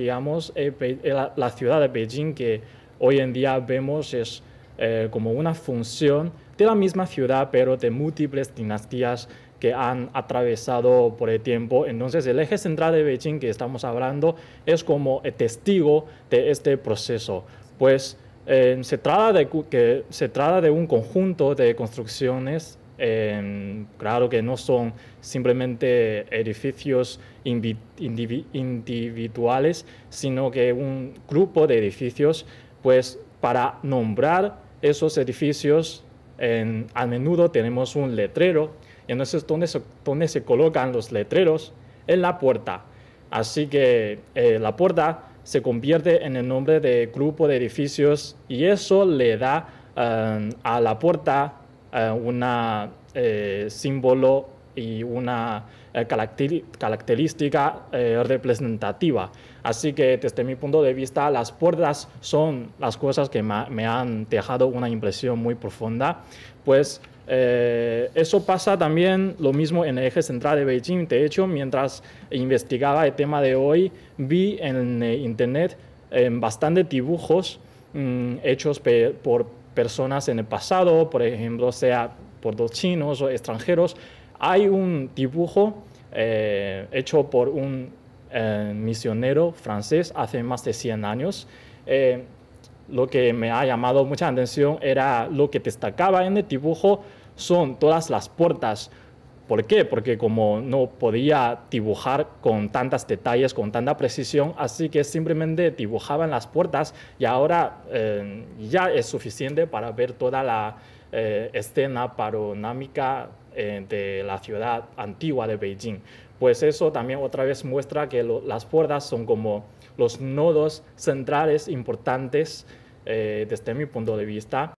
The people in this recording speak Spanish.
digamos, eh, eh, la, ciudad de Beijing que hoy en día vemos es eh, como una función de la misma ciudad, pero de múltiples dinastías que han atravesado por el tiempo. Entonces, el eje central de Beijing que estamos hablando es como testigo de este proceso, pues se, trata de, que, se trata de un conjunto de construcciones Em, claro que no son simplemente edificios individuales, sino que un grupo de edificios, pues para nombrar esos edificios, a menudo tenemos un letrero, y entonces ¿dónde se, se colocan los letreros? En la puerta. Así que eh, la puerta se convierte en el nombre de grupo de edificios y eso le da em, a la puerta eh, una un eh, símbolo y una eh, característica representativa. Así que desde mi punto de vista, las puertas son las cosas que me han dejado una impresión muy profunda, pues eso pasa también lo mismo en el eje central de Beijing. De hecho, mientras investigaba el tema de hoy, vi en internet bastantes dibujos mm, hechos por personas en el pasado, por ejemplo, sea por dos chinos o extranjeros, hay un dibujo eh, hecho por un eh, misionero francés hace más de 100 años. Eh, lo que me ha llamado mucha atención era lo que destacaba en el dibujo son todas las puertas, ¿Por qué? Porque como no podía dibujar con tantas detalles, con tanta precisión, así que simplemente dibujaban las puertas y ahora eh, ya es suficiente para ver toda la eh, escena panorámica eh, de la ciudad antigua de Beijing. Pues eso también otra vez muestra que las puertas son como los nodos centrales importantes desde mi punto de vista.